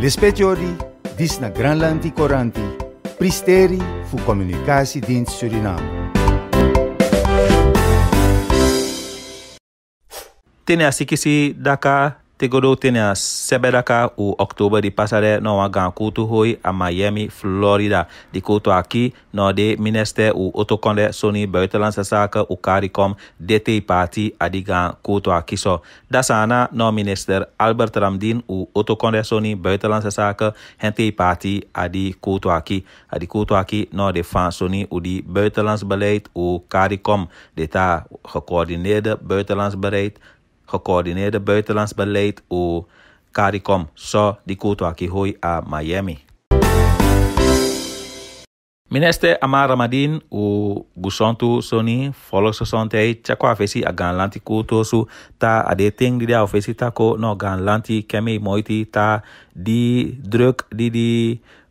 Les Petiodi, dis na Granlanti Coranti, Pristeri fu comunicasi din Suriname. Tene asikisi daka te godo tene u u oktober di pasare no wa gan kutu hoi a Miami, Florida. Di kutu aki no de minister u otokonde soni buitenlandse u u karikom DT party a di gan kutu aki so. Dasana no minister Albert Ramdin u otokonde soni buitenlandse sasaka hente party a di kutu aki. A di kutu aki no de fan soni u di buitenlands sbeleit u karikom deta ta gecoördineerde buitenlands gecoördineerde buitenlands beleid o CARICOM so di kutwaki hoi a Miami. Minister Amar Ramadin o Gusontu Soni Volksgezondheid chako afesi a ganlanti kutosu ta a de ting di dia afesi tako no ganlanti kemi moiti ta di druk di di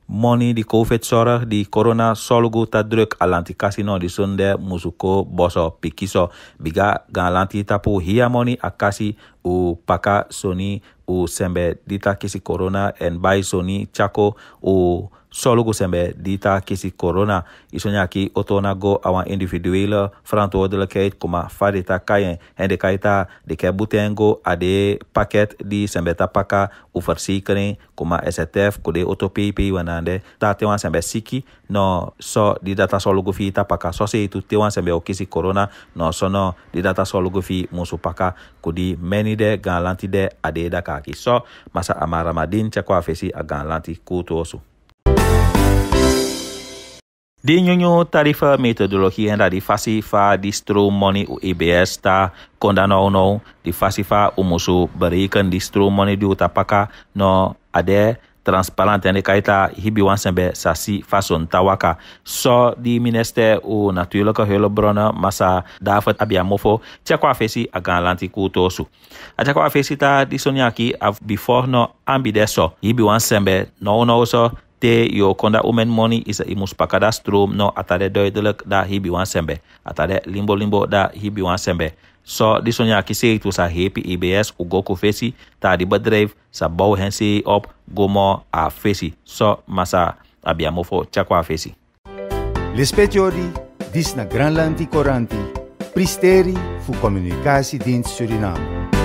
moni di covid sore di corona solugu ta druk alanti kasino di sunde musuko boso pikiso biga galanti alanti tapu hia moni akasi u paka soni u sembe dita kisi corona en bai soni chako u so zijn bij dita kisi corona. Isonyaki otonago awan individuele verantwoordelijkheid koma farita kayen. En de kaita de kebutengo ade paket di sembe tapaka u verzekering kuma STF kode otopipi wanande. Ta te wan sembe siki no so di data fi tapaka. So se itu wan sembe o kisi corona no so no di data fi musu paka kudi menide ganlanti de ade dakaki. So masa amaramadin cekwa fesi kuto so. De nyonyo tarifa metodologie da dat di fasi fa di stroommoney o EBS ta konda nou nou. Di fasi fa omoso bereken di stroommoney di utapaka no ade transparant en de kaita hibi wansenbe sasi fason tawaka. So di minister o natuurlijke hulpbronnen masa David Abiyamofo tjekwa fesi agan lantiko tosu. A tjekwa fesi ta di sonyaki af bifor no ambideso hibi wansenbe nou nou so je konda umen money is i mus pakada stroom no atade duidelijk da hibi wan sembe atare limbo limbo da hibi wan sembe so di sonya kisi tu sa hepi ibs ugo ko fesi ta di bedrijf sa bou hen op gomo a fesi so masa abbiamo fo chakwa fesi di dis na Granlandi Coranti, pristeri fu communicasi din Suriname.